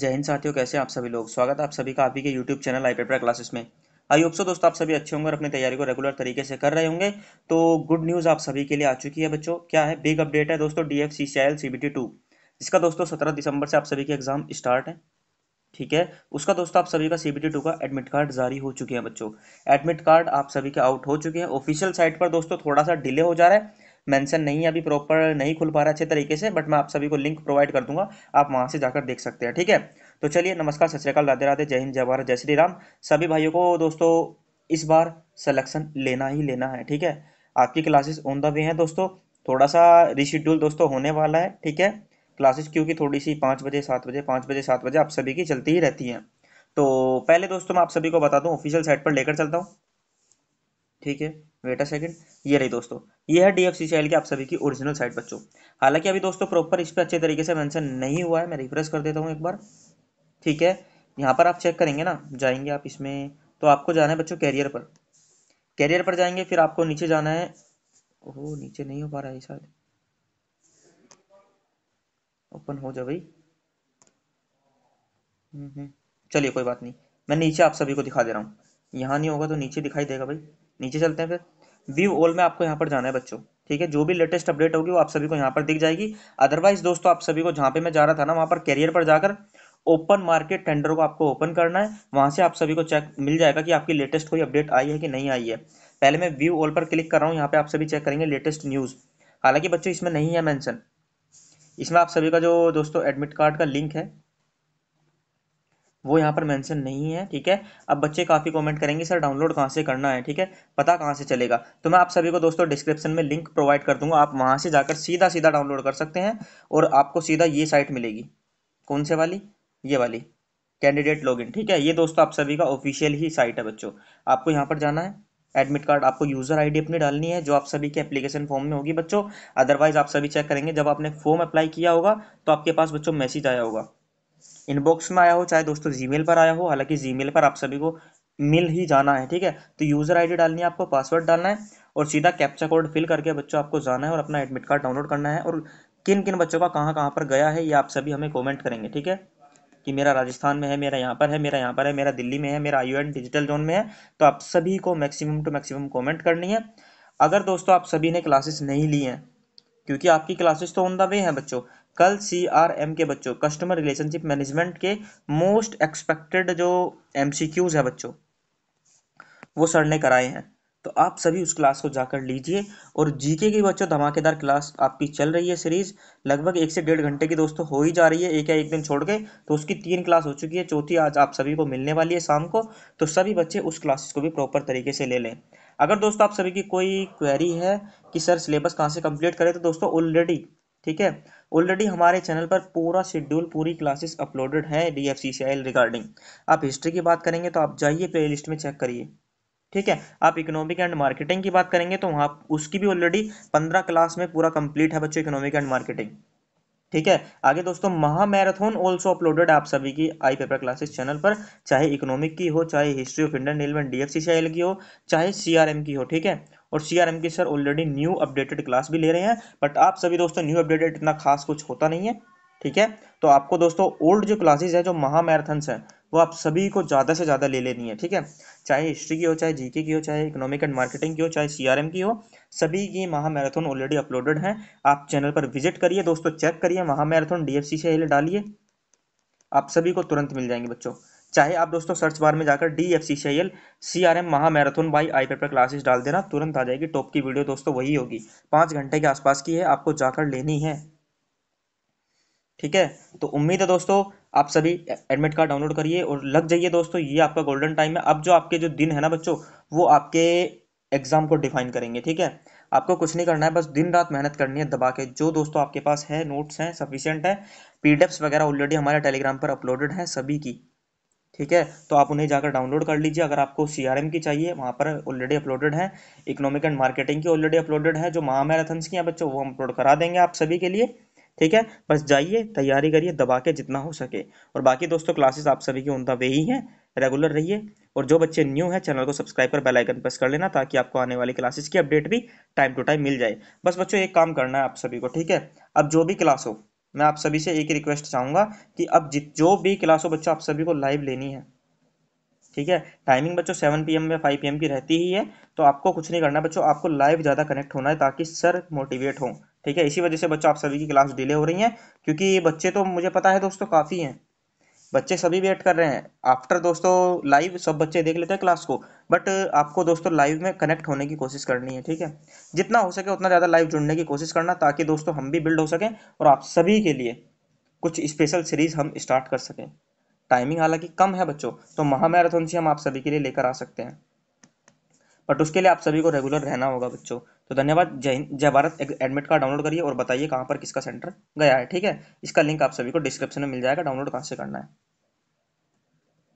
जय हिंद साथियों कैसे आप सभी लोग स्वागत है आप सभी का आप ही के YouTube channel I paper classes में आई होप सो दोस्तों आप सभी अच्छे होंगे और अपनी तैयारी को रेगुलर तरीके से कर रहे होंगे तो गुड न्यूज़ आप सभी के लिए आ चुकी है बच्चों क्या है बिग अपडेट है दोस्तों D F C C L C B two जिसका दोस्तों सत्रह दिसंबर से आप सभी के एग्जाम स्टार्ट है ठीक है उसका दोस्तों आप सभी का सी बी टू का एडमिट कार्ड जारी हो चुके हैं बच्चों एडमिट कार्ड आप सभी के आउट हो चुके हैं ऑफिशियल साइट पर दोस्तों थोड़ा सा डिले हो जा रहा है मेंशन नहीं है अभी प्रॉपर नहीं खुल पा रहा अच्छे तरीके से बट मैं आप सभी को लिंक प्रोवाइड कर दूंगा आप वहाँ से जाकर देख सकते हैं ठीक है तो चलिए नमस्कार सत श्रीकाल राधे राधे जय हिंद जय भारत जय श्री राम सभी भाइयों को दोस्तों इस बार सलेक्शन लेना ही लेना है ठीक है आपकी क्लासेस ऑन द वे हैं दोस्तों थोड़ा सा रिशेड्यूल दोस्तों होने वाला है ठीक है क्लासेस क्योंकि थोड़ी सी पाँच बजे सात बजे पाँच बजे सात बजे आप सभी की चलती ही रहती हैं तो पहले दोस्तों मैं आप सभी को बता दूं ऑफिशियल साइट पर लेकर चलता हूं ठीक है वेट अ सेकंड ये रही दोस्तों ये है डीएफसीसीएल की आप सभी की ओरिजिनल साइट बच्चों हालांकि अभी दोस्तों प्रॉपर इस पर अच्छे तरीके से मेंशन नहीं हुआ है मैं रिफ्रेश कर देता हूँ एक बार ठीक है यहाँ पर आप चेक करेंगे ना जाएंगे आप इसमें तो आपको जाना है बच्चों कैरियर पर कैरियर पर जाएंगे फिर आपको नीचे जाना है ओहो नीचे नहीं हो पा रहा है शायद ओपन हो जाए भाई हम्म, हम्म। चलिए कोई बात नहीं मैं नीचे आप सभी को दिखा दे रहा हूँ यहाँ नहीं होगा तो नीचे दिखाई देगा भाई नीचे चलते हैं फिर व्यू ऑल में आपको यहाँ पर जाना है बच्चों ठीक है जो भी लेटेस्ट अपडेट होगी वो आप सभी को यहाँ पर दिख जाएगी अदरवाइज दोस्तों आप सभी को जहाँ पे मैं जा रहा था ना वहाँ पर कैरियर पर जाकर ओपन मार्केट टेंडर को आपको ओपन करना है वहाँ से आप सभी को चेक मिल जाएगा कि आपकी लेटेस्ट कोई अपडेट आई है कि नहीं आई है पहले मैं व्यू ऑल पर क्लिक कर रहा हूँ यहाँ पे आप सभी चेक करेंगे लेटेस्ट न्यूज़ हालांकि बच्चों इसमें नहीं है मैंसन इसमें आप सभी का जो दोस्तों एडमिट कार्ड का लिंक है वो यहाँ पर मेंशन नहीं है ठीक है अब बच्चे काफ़ी कमेंट करेंगे सर डाउनलोड कहाँ से करना है ठीक है पता कहाँ से चलेगा तो मैं आप सभी को दोस्तों डिस्क्रिप्शन में लिंक प्रोवाइड कर दूंगा आप वहाँ से जाकर सीधा सीधा डाउनलोड कर सकते हैं और आपको सीधा ये साइट मिलेगी कौन से वाली ये वाली कैंडिडेट लॉग ठीक है ये दोस्तों आप सभी का ऑफिशियल ही साइट है बच्चों आपको यहाँ पर जाना है एडमिट कार्ड आपको यूज़र आईडी अपनी डालनी है जो आप सभी के एप्लीकेशन फॉर्म में होगी बच्चों अदरवाइज आप सभी चेक करेंगे जब आपने फॉर्म अप्लाई किया होगा तो आपके पास बच्चों मैसेज आया होगा इनबॉक्स में आया हो चाहे दोस्तों जीमेल पर आया हो हालांकि जीमेल पर आप सभी को मिल ही जाना है ठीक है तो यूज़र आईडी डालनी है आपको पासवर्ड डालना है और सीधा कैप्चा कोड फिल करके बच्चों आपको जाना है और अपना एडमिट कार्ड डाउनलोड करना है और किन किन बच्चों का कहाँ कहाँ पर गया है ये आप सभी हमें कमेंट करेंगे ठीक है कि मेरा राजस्थान में है मेरा यहाँ पर है मेरा यहाँ पर है मेरा दिल्ली में है मेरा आई डिजिटल जोन में है तो आप सभी को मैक्सिमम टू मैक्सिमम कमेंट करनी है अगर दोस्तों आप सभी ने क्लासेस नहीं ली हैं क्योंकि आपकी क्लासेस तो ऑन द वे हैं बच्चों कल सी आर एम के बच्चों कस्टमर रिलेशनशिप मैनेजमेंट के मोस्ट एक्सपेक्टेड जो एम सी क्यूज है बच्चों वो सर ने कराए हैं तो आप सभी उस क्लास को जाकर लीजिए और जीके की बच्चों धमाकेदार क्लास आपकी चल रही है सीरीज लगभग एक से डेढ़ घंटे की दोस्तों हो ही जा रही है एक या एक दिन छोड़ के तो उसकी तीन क्लास हो चुकी है चौथी आज आप सभी को मिलने वाली है शाम को तो सभी बच्चे उस क्लासेस को भी प्रॉपर तरीके से ले लें अगर दोस्तों आप सभी की कोई क्वेरी है कि सर सिलेबस कहाँ से कंप्लीट करें तो दोस्तों ऑलरेडी ठीक है ऑलरेडी हमारे चैनल पर पूरा शेड्यूल पूरी क्लासेस अपलोडेड है D F C C I regarding आप हिस्ट्री की बात करेंगे तो आप जाइए प्ले लिस्ट में चेक करिए ठीक है आप इकोनॉमिक एंड मार्केटिंग की बात करेंगे तो वहाँ उसकी भी ऑलरेडी पंद्रह क्लास में पूरा कंप्लीट है बच्चों इकोनॉमिक एंड मार्केटिंग ठीक है आगे दोस्तों महा मैराथन ऑल्सो अपलोडेड आप सभी की आई पेपर क्लासेस चैनल पर चाहे इकोनॉमिक की हो चाहे history of Indian railway D F C की हो चाहे सी आर एम की हो ठीक है और सीआरएम के sir already new updated class भी ले रहे हैं बट आप सभी दोस्तों न्यू अपडेटेड इतना खास कुछ होता नहीं है ठीक है तो आपको दोस्तों ओल्ड जो क्लासेज है जो महामैराथन्स हैं वो आप सभी को ज़्यादा से ज़्यादा ले लेनी है ठीक है चाहे हिस्ट्री की हो चाहे जीके की हो चाहे इकोनॉमिक एंड मार्केटिंग की हो चाहे सीआरएम की हो सभी की महामैराथन ऑलरेडी अपलोडेड हैं आप चैनल पर विजिट करिए दोस्तों चेक करिए महामैराथन डीएफसी से डालिए आप सभी को तुरंत मिल जाएंगे बच्चों चाहे आप दोस्तों सर्च बार में जाकर D F C C L C R M महा marathon by I paper classes डाल देना तुरंत आ जाएगी टॉप की वीडियो दोस्तों वही होगी पाँच घंटे के आसपास की है आपको जाकर लेनी है ठीक है तो उम्मीद है दोस्तों आप सभी एडमिट कार्ड डाउनलोड करिए और लग जाइए दोस्तों ये आपका गोल्डन टाइम है अब जो आपके जो दिन है ना बच्चों वो आपके एग्ज़ाम को डिफाइन करेंगे ठीक है आपको कुछ नहीं करना है बस दिन रात मेहनत करनी है दबा के जो दोस्तों आपके पास है नोट्स हैं सफिशियंट है पीडीएफ्स वगैरह ऑलरेडी हमारे टेलीग्राम पर अपलोडेड हैं सभी की ठीक है तो आप उन्हें जाकर डाउनलोड कर लीजिए अगर आपको सी की चाहिए वहाँ पर ऑलरेडी अपलोडेड है इकोनॉमिक एंड मार्केटिंग की ऑलरेडी अपलोडेड है जो महामैराथन्स की हैं बच्चों वो हम अपलोड करा देंगे आप सभी के लिए ठीक है बस जाइए तैयारी करिए दबा के जितना हो सके और बाकी दोस्तों क्लासेस आप सभी की उनका वे ही हैं रेगुलर रहिए और जो बच्चे न्यू हैं चैनल को सब्सक्राइब कर बेल आइकन प्रेस कर लेना ताकि आपको आने वाली क्लासेस की अपडेट भी टाइम टू टाइम मिल जाए बस बच्चों एक काम करना है आप सभी को ठीक है अब जो भी क्लास हो मैं आप सभी से एक ही रिक्वेस्ट चाहूंगा कि अब जित जो भी हो बच्चों आप सभी को लाइव लेनी है ठीक है टाइमिंग बच्चों सेवन पी एम या फाइव पी एम की रहती ही है तो आपको कुछ नहीं करना बच्चों आपको लाइव ज़्यादा कनेक्ट होना है ताकि सर मोटिवेट हों ठीक है इसी वजह से बच्चों आप सभी की क्लास डिले हो रही है क्योंकि बच्चे तो मुझे पता है दोस्तों काफ़ी हैं बच्चे सभी वेट कर रहे हैं आफ्टर दोस्तों लाइव सब बच्चे देख लेते हैं क्लास को बट आपको दोस्तों लाइव में कनेक्ट होने की कोशिश करनी है ठीक है जितना हो सके उतना ज़्यादा लाइव जुड़ने की कोशिश करना ताकि दोस्तों हम भी बिल्ड हो सकें और आप सभी के लिए कुछ स्पेशल सीरीज़ हम स्टार्ट कर सकें टाइमिंग हालांकि कम है बच्चों तो महामैराथन से हम आप सभी के लिए लेकर आ सकते हैं बट उसके लिए आप सभी को रेगुलर रहना होगा बच्चों तो धन्यवाद जय हिंद जय भारत एडमिट कार्ड डाउनलोड करिए और बताइए कहाँ पर किसका सेंटर गया है ठीक है इसका लिंक आप सभी को डिस्क्रिप्शन में मिल जाएगा डाउनलोड कहाँ से करना है